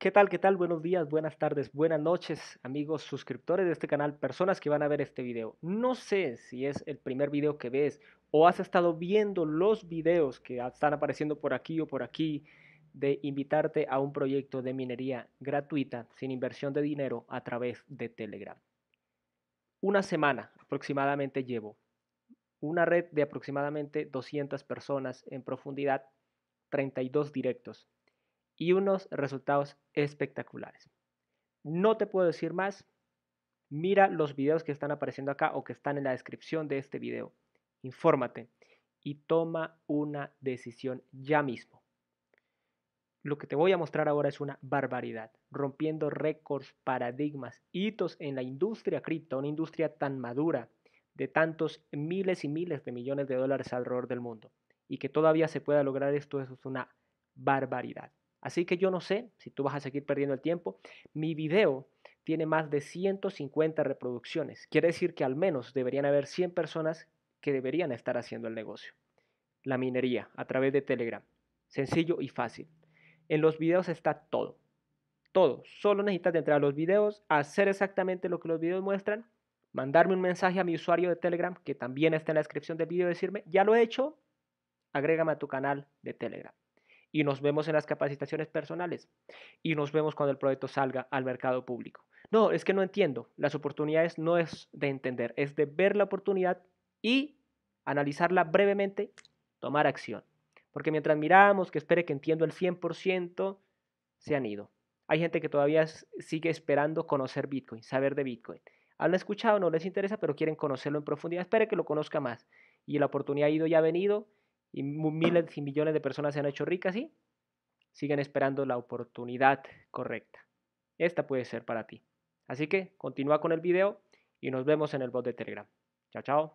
¿Qué tal? ¿Qué tal? Buenos días, buenas tardes, buenas noches, amigos suscriptores de este canal, personas que van a ver este video. No sé si es el primer video que ves o has estado viendo los videos que están apareciendo por aquí o por aquí de invitarte a un proyecto de minería gratuita sin inversión de dinero a través de Telegram. Una semana aproximadamente llevo. Una red de aproximadamente 200 personas en profundidad, 32 directos y unos resultados espectaculares. No te puedo decir más. Mira los videos que están apareciendo acá o que están en la descripción de este video. Infórmate y toma una decisión ya mismo. Lo que te voy a mostrar ahora es una barbaridad, rompiendo récords, paradigmas, hitos en la industria cripto, una industria tan madura, de tantos miles y miles de millones de dólares alrededor del mundo, y que todavía se pueda lograr esto, eso es una barbaridad. Así que yo no sé si tú vas a seguir perdiendo el tiempo. Mi video tiene más de 150 reproducciones. Quiere decir que al menos deberían haber 100 personas que deberían estar haciendo el negocio. La minería a través de Telegram. Sencillo y fácil. En los videos está todo. Todo. Solo necesitas entrar a los videos, hacer exactamente lo que los videos muestran, mandarme un mensaje a mi usuario de Telegram, que también está en la descripción del video, decirme, ya lo he hecho, agrégame a tu canal de Telegram y nos vemos en las capacitaciones personales y nos vemos cuando el proyecto salga al mercado público. No, es que no entiendo. Las oportunidades no es de entender, es de ver la oportunidad y analizarla brevemente, tomar acción. Porque mientras miramos que espere que entiendo el 100%, se han ido. Hay gente que todavía sigue esperando conocer Bitcoin, saber de Bitcoin. Han escuchado, no les interesa, pero quieren conocerlo en profundidad. Espere que lo conozca más. Y la oportunidad ha ido y ha venido y miles y millones de personas se han hecho ricas y siguen esperando la oportunidad correcta. Esta puede ser para ti. Así que continúa con el video y nos vemos en el bot de Telegram. Chao, chao.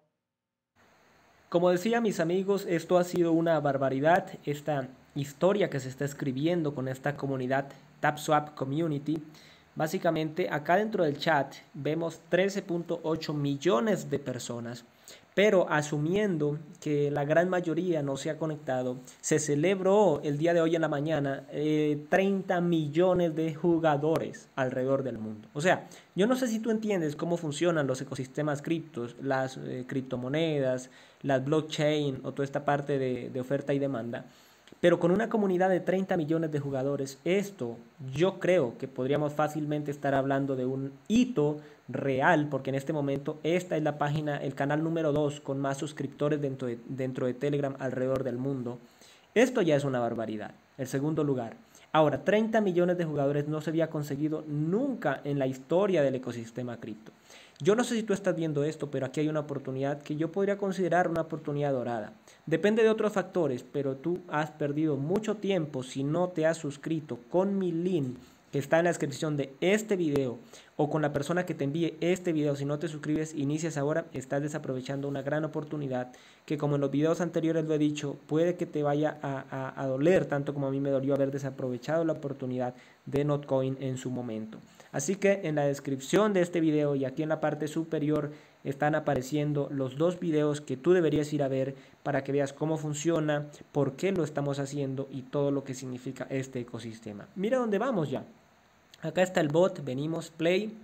Como decía mis amigos, esto ha sido una barbaridad, esta historia que se está escribiendo con esta comunidad TapSwap Community. Básicamente, acá dentro del chat vemos 13.8 millones de personas pero asumiendo que la gran mayoría no se ha conectado, se celebró el día de hoy en la mañana 30 eh, millones de jugadores alrededor del mundo. O sea, yo no sé si tú entiendes cómo funcionan los ecosistemas criptos, las eh, criptomonedas, las blockchain o toda esta parte de oferta y demanda. Pero con una comunidad de 30 millones de jugadores, esto yo creo que podríamos fácilmente estar hablando de un hito real, porque en este momento esta es la página, el canal número 2 con más suscriptores dentro de, dentro de Telegram alrededor del mundo. Esto ya es una barbaridad. El segundo lugar. Ahora, 30 millones de jugadores no se había conseguido nunca en la historia del ecosistema cripto. Yo no sé si tú estás viendo esto, pero aquí hay una oportunidad que yo podría considerar una oportunidad dorada. Depende de otros factores, pero tú has perdido mucho tiempo si no te has suscrito con mi link que está en la descripción de este video o con la persona que te envíe este video, si no te suscribes, inicias ahora, estás desaprovechando una gran oportunidad que como en los videos anteriores lo he dicho, puede que te vaya a, doler tanto como a mí me dolió haber desaprovechado la oportunidad de Notcoin en su momento. Así que en la descripción de este video y aquí en la parte superior están apareciendo los dos videos que tú deberías ir a ver para que veas cómo funciona, por qué lo estamos haciendo y todo lo que significa este ecosistema. Mira dónde vamos ya. Acá está el bot, venimos play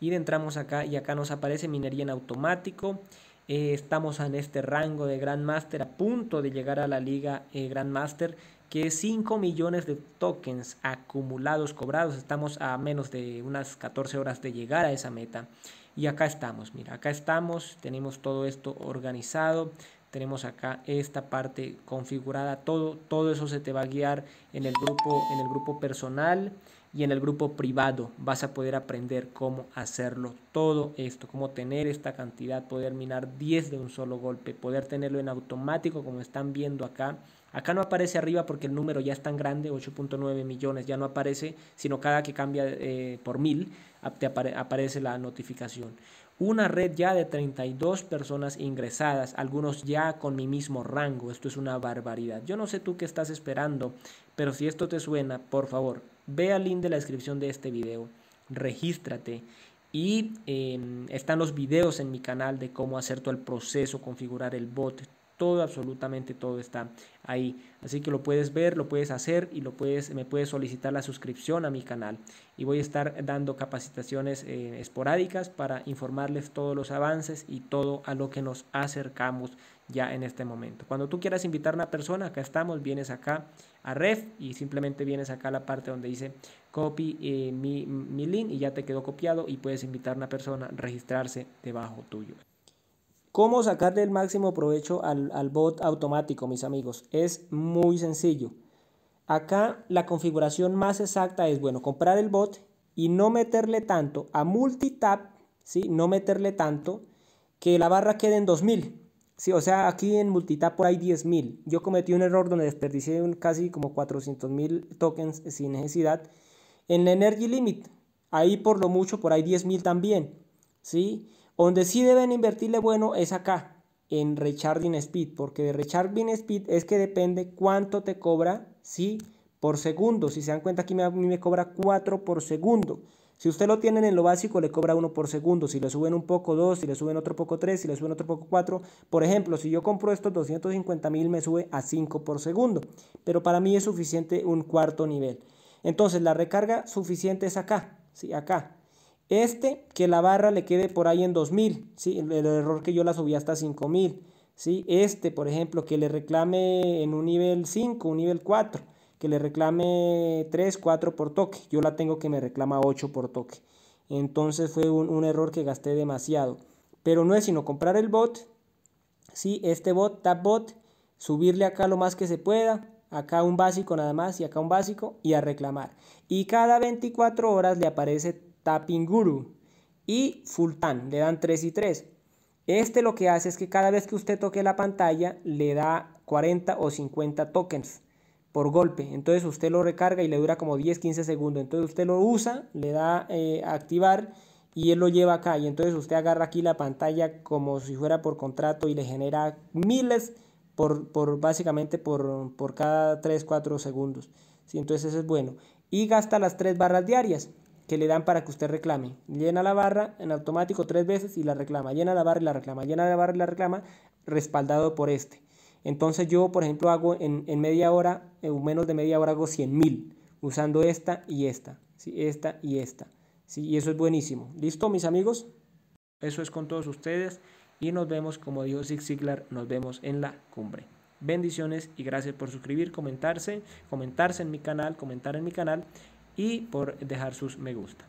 y entramos acá y acá nos aparece minería en automático. Eh, estamos en este rango de Grandmaster a punto de llegar a la liga eh, Grandmaster que es 5 millones de tokens acumulados cobrados. Estamos a menos de unas 14 horas de llegar a esa meta. Y acá estamos, mira, acá estamos, tenemos todo esto organizado, tenemos acá esta parte configurada todo todo eso se te va a guiar en el grupo en el grupo personal y en el grupo privado vas a poder aprender cómo hacerlo todo esto cómo tener esta cantidad poder minar 10 de un solo golpe poder tenerlo en automático como están viendo acá acá no aparece arriba porque el número ya es tan grande 8.9 millones ya no aparece sino cada que cambia eh, por mil te aparece la notificación una red ya de 32 personas ingresadas, algunos ya con mi mismo rango. Esto es una barbaridad. Yo no sé tú qué estás esperando, pero si esto te suena, por favor, ve al link de la descripción de este video, regístrate y em, están los videos en mi canal de cómo hacer todo el proceso, configurar el bot, todo, absolutamente todo está ahí. Así que lo puedes ver, lo puedes hacer y lo puedes, me puedes solicitar la suscripción a mi canal. Y voy a estar dando capacitaciones eh, esporádicas para informarles todos los avances y todo a lo que nos acercamos ya en este momento. Cuando tú quieras invitar a una persona, acá estamos, vienes acá a ref y simplemente vienes acá a la parte donde dice copy eh, mi, mi link y ya te quedó copiado y puedes invitar a una persona a registrarse debajo tuyo. ¿Cómo sacarle el máximo provecho al, bot automático, mis amigos? Es muy sencillo. Acá la configuración más exacta es, bueno, comprar el bot y no meterle tanto a multitap, ¿sí? No meterle tanto que la barra quede en 2000. ¿sí? O sea, aquí en multitap por ahí 10.000. Yo cometí un error donde desperdicié casi como 400.000 tokens sin necesidad. En la energy limit, ahí por lo mucho por ahí 10.000 también, ¿sí? sí donde sí deben invertirle bueno es acá, en Recharging Speed, porque de Recharging Speed es que depende cuánto te cobra ¿sí? por segundo. Si se dan cuenta, aquí a mí me cobra 4 por segundo. Si usted lo tiene en lo básico, le cobra 1 por segundo. Si le suben un poco 2, si le suben otro poco 3, si le suben otro poco 4. Por ejemplo, si yo compro estos 250 mil, me sube a 5 por segundo. Pero para mí es suficiente un cuarto nivel. Entonces, la recarga suficiente es acá. ¿sí? Acá. Este, que la barra le quede por ahí en 2000, ¿sí? el, error que yo la subí hasta 5000. ¿sí? Este, por ejemplo, que le reclame en un nivel 5, un nivel 4, que le reclame 3, 4 por toque. Yo la tengo que me reclama 8 por toque. Entonces fue un, error que gasté demasiado. Pero no es sino comprar el bot, ¿sí? este bot, bot, subirle acá lo más que se pueda, acá un básico nada más y acá un básico y a reclamar. Y cada 24 horas le aparece Pinguru y Fultan Le dan 3 y 3. Este lo que hace es que cada vez que usted toque la pantalla le da 40 o 50 tokens por golpe. Entonces usted lo recarga y le dura como 10-15 segundos. Entonces usted lo usa, le da eh, activar y él lo lleva acá. Y entonces usted agarra aquí la pantalla como si fuera por contrato y le genera miles por, básicamente por, cada 3-4 segundos. entonces eso es bueno. Y gasta las 3 barras diarias que le dan para que usted reclame. Llena la barra en automático tres veces y la reclama. Llena la barra y la reclama. Llena la barra y la reclama, respaldado por este. Entonces yo, por ejemplo, hago en, media hora, en menos de media hora hago mil usando esta y esta, ¿sí? esta y esta. ¿sí? Y eso es buenísimo. ¿Listo, mis amigos? Eso es con todos ustedes y nos vemos, como dijo Zig Ziglar, nos vemos en la cumbre. Bendiciones y gracias por suscribir, comentarse, comentarse en mi canal, comentar en mi canal y por dejar sus me gusta.